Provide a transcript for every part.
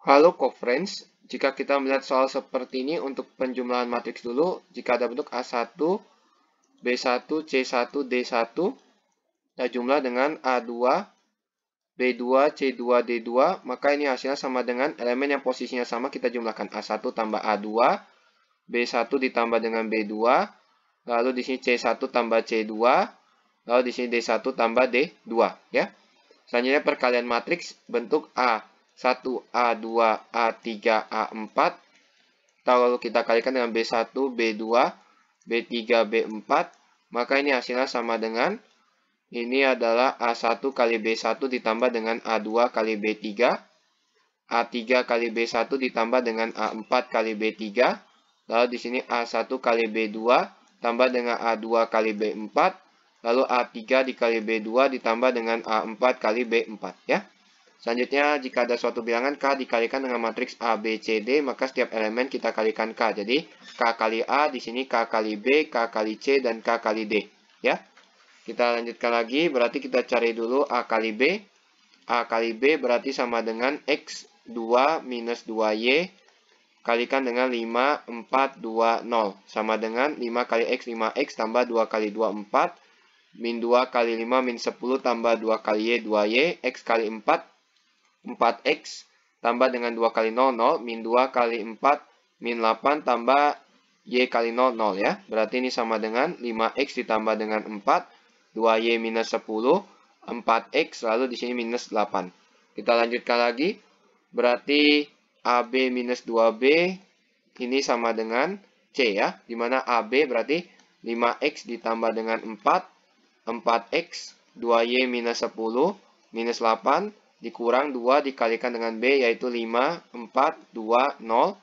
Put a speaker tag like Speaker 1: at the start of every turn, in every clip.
Speaker 1: Halo co friends, jika kita melihat soal seperti ini untuk penjumlahan matriks dulu, jika ada bentuk A1, B1, C1, D1, kita jumlah dengan A2, B2, C2, D2, maka ini hasilnya sama dengan elemen yang posisinya sama, kita jumlahkan A1 tambah A2, B1 ditambah dengan B2, lalu di sini C1 tambah C2, lalu di sini D1 tambah D2, ya. Selanjutnya perkalian matriks bentuk A. 1A, 2A, 3A, 4. Lalu kita kalikan dengan B1, B2, B3, B4. Maka ini hasilnya sama dengan ini adalah A1 kali B1 ditambah dengan A2 kali B3. A3 kali B1 ditambah dengan A4 kali B3. Lalu di sini A1 kali B2 tambah dengan A2 kali B4. Lalu A3 dikali B2 ditambah dengan A4 kali B4 ya. Selanjutnya, jika ada suatu bilangan K dikalikan dengan matriks A, B, C, D, maka setiap elemen kita kalikan K. Jadi, K kali A, di sini K kali B, K kali C, dan K kali D. Ya, Kita lanjutkan lagi, berarti kita cari dulu A kali B. A kali B berarti sama dengan X2 minus 2Y kalikan dengan 5, 4, 2, 0. Sama dengan 5 kali X, 5X tambah 2 kali 2, 4. Min 2 kali 5, min 10 tambah 2 kali Y, 2Y. X kali 4 4x tambah dengan 2 kali 0, 0, min 2 kali 4, min 8 tambah y kali 0, 0 ya. Berarti ini sama dengan 5x ditambah dengan 4, 2y minus 10, 4x, lalu di sini minus 8. Kita lanjutkan lagi, berarti AB minus 2B ini sama dengan C ya, dimana AB berarti 5x ditambah dengan 4, 4x, 2y minus 10, minus 8, dikurang 2 dikalikan dengan B yaitu 5, 4, 2, 0.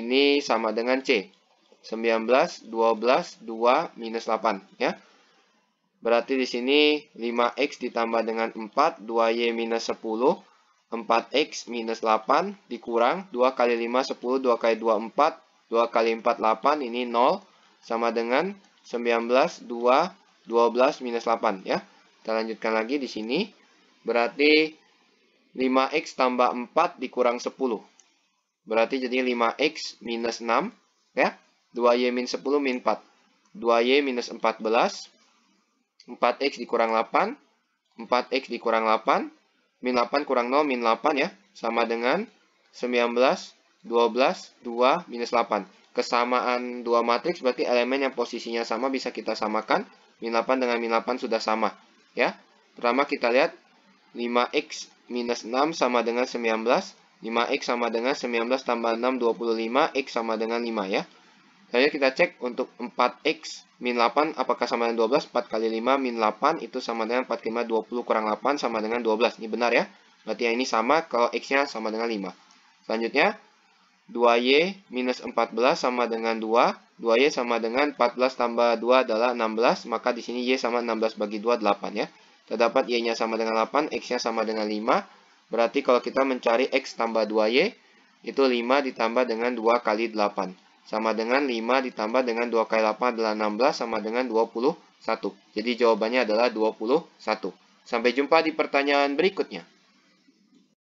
Speaker 1: Ini sama dengan C. 19, 12, 2, minus 8. Ya. Berarti di sini 5X ditambah dengan 4, 2Y minus 10, 4X minus 8 dikurang 2 kali 5, 10, 2 kali 2, 4, 2 kali 4, 8, ini 0, sama dengan 19, 2, 12, minus 8. Ya. Kita lanjutkan lagi di sini. Berarti 5x tambah 4 dikurang 10. Berarti jadinya 5x minus 6, ya. 2y min 10 min 4. 2y minus 14. 4x dikurang 8. 4x dikurang 8. Min 8 kurang 0, min 8 ya. Sama dengan 19, 12, 2, minus 8. Kesamaan dua matriks berarti elemen yang posisinya sama bisa kita samakan. Min 8 dengan min 8 sudah sama. Ya. Pertama kita lihat 5x minus 6 sama dengan 19. 5X sama dengan 19 tambah 6, 25. X sama dengan 5 ya. Lalu kita cek untuk 4X min 8 apakah sama dengan 12. 4 kali 5 min 8 itu sama dengan 4 5, 20 kurang 8 sama dengan 12. Ini benar ya. Berarti yang ini sama kalau X-nya sama dengan 5. Selanjutnya, 2Y minus 14 sama dengan 2. 2Y sama dengan 14 tambah 2 adalah 16. Maka di sini Y sama 16 bagi 2, 8 ya. Terdapat Y-nya sama dengan 8, X-nya sama dengan 5. Berarti kalau kita mencari X tambah 2Y, itu 5 ditambah dengan 2 kali 8. Sama dengan 5 ditambah dengan 2 kali 8 adalah 16, sama dengan 21. Jadi jawabannya adalah 21. Sampai jumpa di pertanyaan berikutnya.